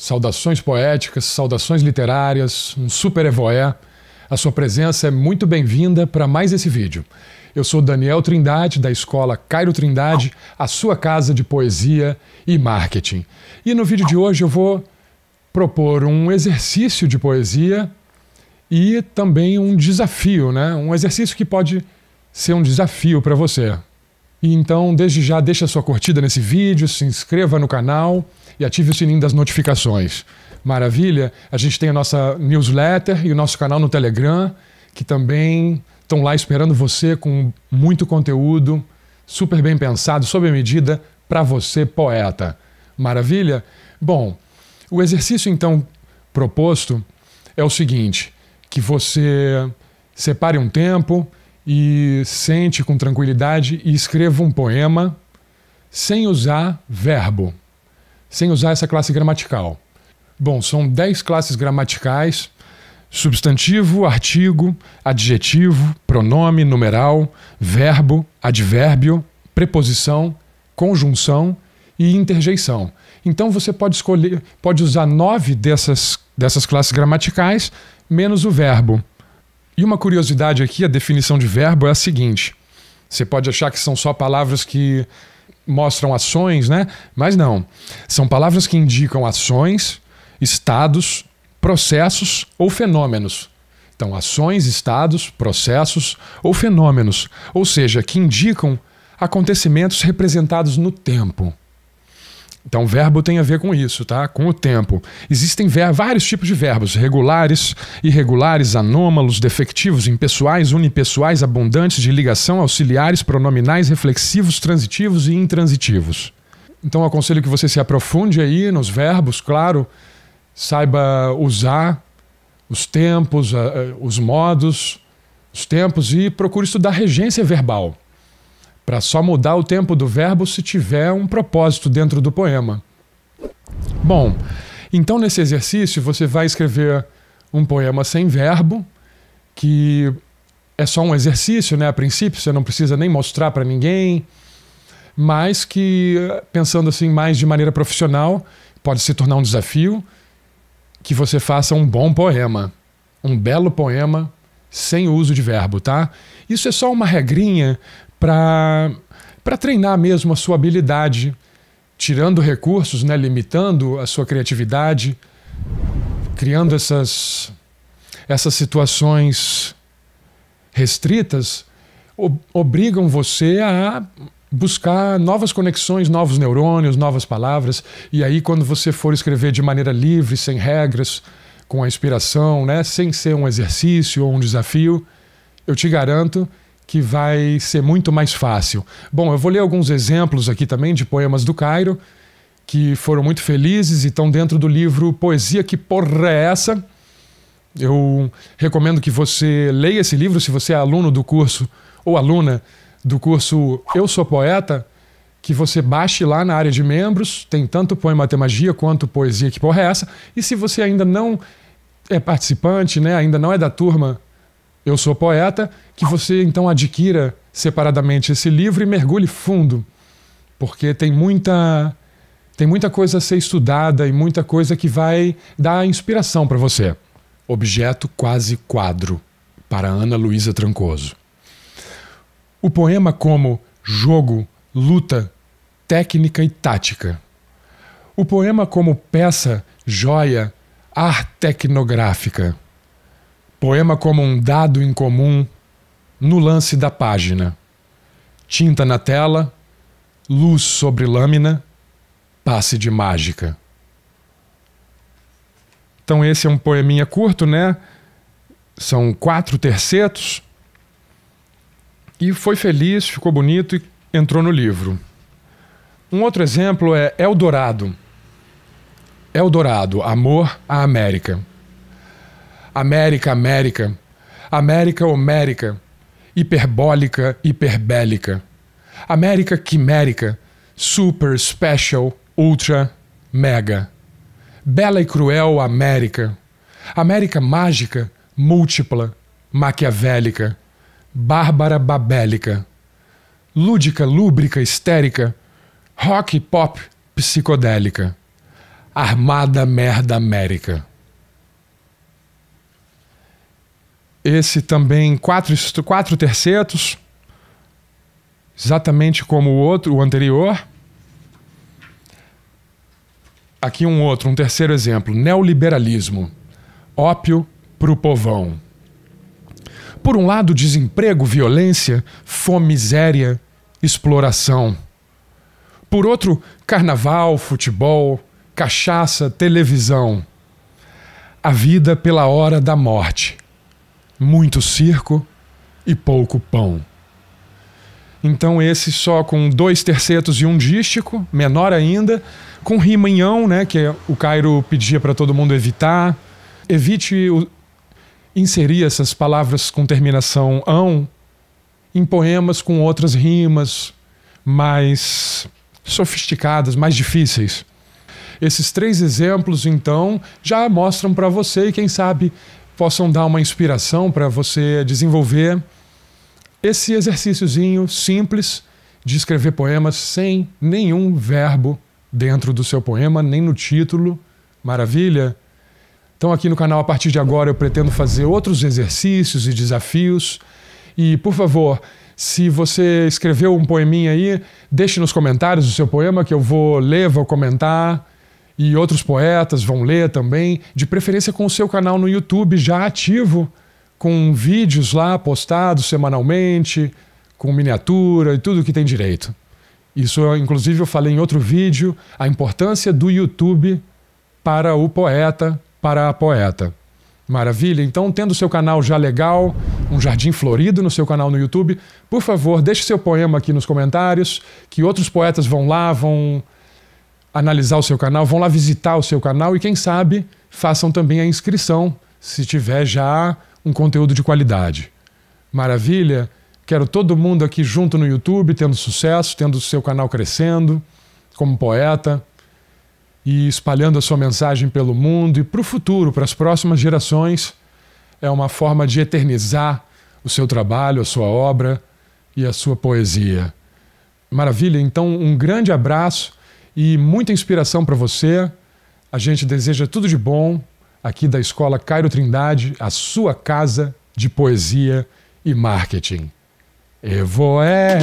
Saudações poéticas, saudações literárias, um super evoé. A sua presença é muito bem-vinda para mais esse vídeo. Eu sou Daniel Trindade, da escola Cairo Trindade, a sua casa de poesia e marketing. E no vídeo de hoje eu vou propor um exercício de poesia e também um desafio, né? Um exercício que pode ser um desafio para você então, desde já, deixa sua curtida nesse vídeo, se inscreva no canal e ative o sininho das notificações. Maravilha? A gente tem a nossa newsletter e o nosso canal no Telegram, que também estão lá esperando você com muito conteúdo, super bem pensado, sob a medida, para você, poeta. Maravilha? Bom, o exercício então proposto é o seguinte: que você separe um tempo, e sente com tranquilidade e escreva um poema sem usar verbo, sem usar essa classe gramatical. Bom, são dez classes gramaticais: substantivo, artigo, adjetivo, pronome, numeral, verbo, advérbio, preposição, conjunção e interjeição. Então você pode escolher, pode usar nove dessas, dessas classes gramaticais, menos o verbo. E uma curiosidade aqui, a definição de verbo é a seguinte: você pode achar que são só palavras que mostram ações, né? Mas não. São palavras que indicam ações, estados, processos ou fenômenos. Então, ações, estados, processos ou fenômenos, ou seja, que indicam acontecimentos representados no tempo. Então, verbo tem a ver com isso, tá? Com o tempo. Existem vários tipos de verbos: regulares, irregulares, anômalos, defectivos, impessoais, unipessoais, abundantes, de ligação, auxiliares, pronominais, reflexivos, transitivos e intransitivos. Então, aconselho que você se aprofunde aí nos verbos, claro, saiba usar os tempos, os modos, os tempos e procure estudar regência verbal para só mudar o tempo do verbo se tiver um propósito dentro do poema. Bom, então nesse exercício você vai escrever um poema sem verbo, que é só um exercício, né? A princípio, você não precisa nem mostrar para ninguém, mas que, pensando assim mais de maneira profissional, pode se tornar um desafio que você faça um bom poema, um belo poema sem uso de verbo, tá? Isso é só uma regrinha para treinar mesmo a sua habilidade, tirando recursos, né, limitando a sua criatividade, criando essas, essas situações restritas, ob obrigam você a buscar novas conexões, novos neurônios, novas palavras. E aí, quando você for escrever de maneira livre, sem regras, com a inspiração, né, sem ser um exercício ou um desafio, eu te garanto que vai ser muito mais fácil. Bom, eu vou ler alguns exemplos aqui também de poemas do Cairo, que foram muito felizes e estão dentro do livro Poesia Que Porra é Essa? Eu recomendo que você leia esse livro se você é aluno do curso ou aluna do curso Eu Sou Poeta, que você baixe lá na área de membros, tem tanto poema até magia quanto poesia que porra é essa. E se você ainda não é participante, né, ainda não é da turma eu Sou Poeta, que você então adquira separadamente esse livro e mergulhe fundo, porque tem muita tem muita coisa a ser estudada e muita coisa que vai dar inspiração para você. Objeto quase quadro para Ana Luísa Trancoso. O poema como jogo, luta, técnica e tática. O poema como peça, joia, ar tecnográfica. Poema como um dado em comum no lance da página. Tinta na tela, luz sobre lâmina, passe de mágica. Então, esse é um poeminha curto, né? São quatro tercetos. E foi feliz, ficou bonito e entrou no livro. Um outro exemplo é Eldorado. Eldorado, Amor à América. América, América, América homérica, hiperbólica, hiperbélica, América quimérica, super special, ultra, mega, bela e cruel América, América mágica, múltipla, maquiavélica, bárbara babélica, lúdica, lúbrica, histérica, rock pop psicodélica, armada merda América. Esse também quatro, quatro tercetos, exatamente como o outro, o anterior. Aqui um outro, um terceiro exemplo: neoliberalismo, ópio para o povão. Por um lado, desemprego, violência, fome, miséria, exploração. Por outro, carnaval, futebol, cachaça, televisão. A vida pela hora da morte muito circo e pouco pão. Então esse só com dois tercetos e um dístico, menor ainda, com rimanhão, né, que é o Cairo pedia para todo mundo evitar. Evite o... inserir essas palavras com terminação ão em poemas com outras rimas mais sofisticadas, mais difíceis. Esses três exemplos, então, já mostram para você, e quem sabe possam dar uma inspiração para você desenvolver esse exercíciozinho simples de escrever poemas sem nenhum verbo dentro do seu poema, nem no título. Maravilha? Então, aqui no canal, a partir de agora, eu pretendo fazer outros exercícios e desafios. E, por favor, se você escreveu um poeminha aí, deixe nos comentários o seu poema que eu vou ler, vou comentar e outros poetas vão ler também, de preferência com o seu canal no YouTube já ativo, com vídeos lá postados semanalmente, com miniatura e tudo que tem direito. Isso, inclusive, eu falei em outro vídeo, a importância do YouTube para o poeta, para a poeta. Maravilha? Então, tendo seu canal já legal, um jardim florido no seu canal no YouTube, por favor, deixe seu poema aqui nos comentários, que outros poetas vão lá, vão analisar o seu canal, vão lá visitar o seu canal e, quem sabe, façam também a inscrição, se tiver já um conteúdo de qualidade. Maravilha? Quero todo mundo aqui junto no YouTube, tendo sucesso, tendo o seu canal crescendo, como poeta, e espalhando a sua mensagem pelo mundo e para o futuro, para as próximas gerações. É uma forma de eternizar o seu trabalho, a sua obra e a sua poesia. Maravilha? Então, um grande abraço e muita inspiração para você. A gente deseja tudo de bom aqui da Escola Cairo Trindade, a sua casa de poesia e marketing. Evoé!